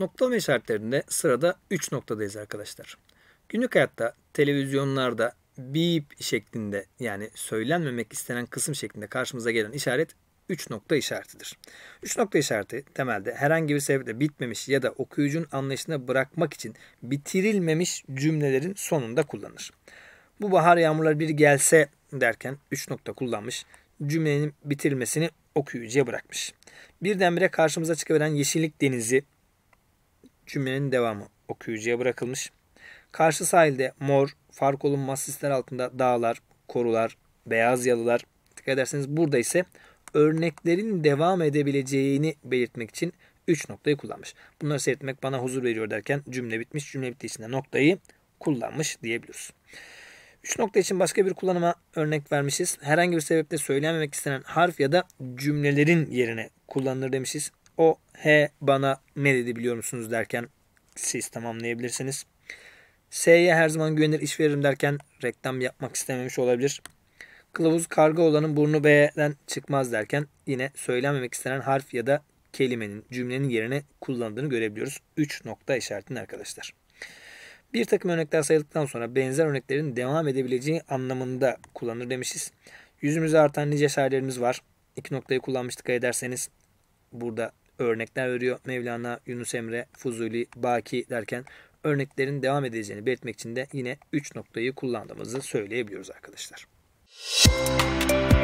Noktalama işaretlerinde sırada 3 noktadayız arkadaşlar. Günlük hayatta televizyonlarda bip şeklinde yani söylenmemek istenen kısım şeklinde karşımıza gelen işaret 3 nokta işaretidir. 3 nokta işareti temelde herhangi bir sebeple bitmemiş ya da okuyucunun anlayışına bırakmak için bitirilmemiş cümlelerin sonunda kullanılır. Bu bahar yağmurları bir gelse derken 3 nokta kullanmış cümlenin bitirilmesini okuyucuya bırakmış. Birdenbire karşımıza çıkıveren yeşillik denizi Cümlenin devamı okuyucuya bırakılmış. Karşı sahilde mor, fark olunmaz sisler altında dağlar, korular, beyaz yalılar. Dikkat ederseniz burada ise örneklerin devam edebileceğini belirtmek için 3 noktayı kullanmış. Bunları seyretmek bana huzur veriyor derken cümle bitmiş. Cümle bittiği noktayı kullanmış diyebiliyoruz. 3 nokta için başka bir kullanıma örnek vermişiz. Herhangi bir sebeple söylenmemek istenen harf ya da cümlelerin yerine kullanılır demişiz. O he bana ne dedi biliyor musunuz derken siz tamamlayabilirsiniz. S'ye her zaman güvenir iş veririm derken reklam yapmak istememiş olabilir. Kılavuz karga olanın burnu B'den çıkmaz derken yine söylenmemek istenen harf ya da kelimenin cümlenin yerine kullandığını görebiliyoruz. 3 nokta işaretini arkadaşlar. Bir takım örnekler sayıldıktan sonra benzer örneklerin devam edebileceği anlamında kullanır demişiz. Yüzümüze artan nice şairlerimiz var. İki noktayı kullanmıştık ederseniz burada örnekler veriyor Mevlana, Yunus Emre, Fuzuli, Baki derken örneklerin devam edeceğini belirtmek için de yine 3 noktayı kullandığımızı söyleyebiliyoruz arkadaşlar. Müzik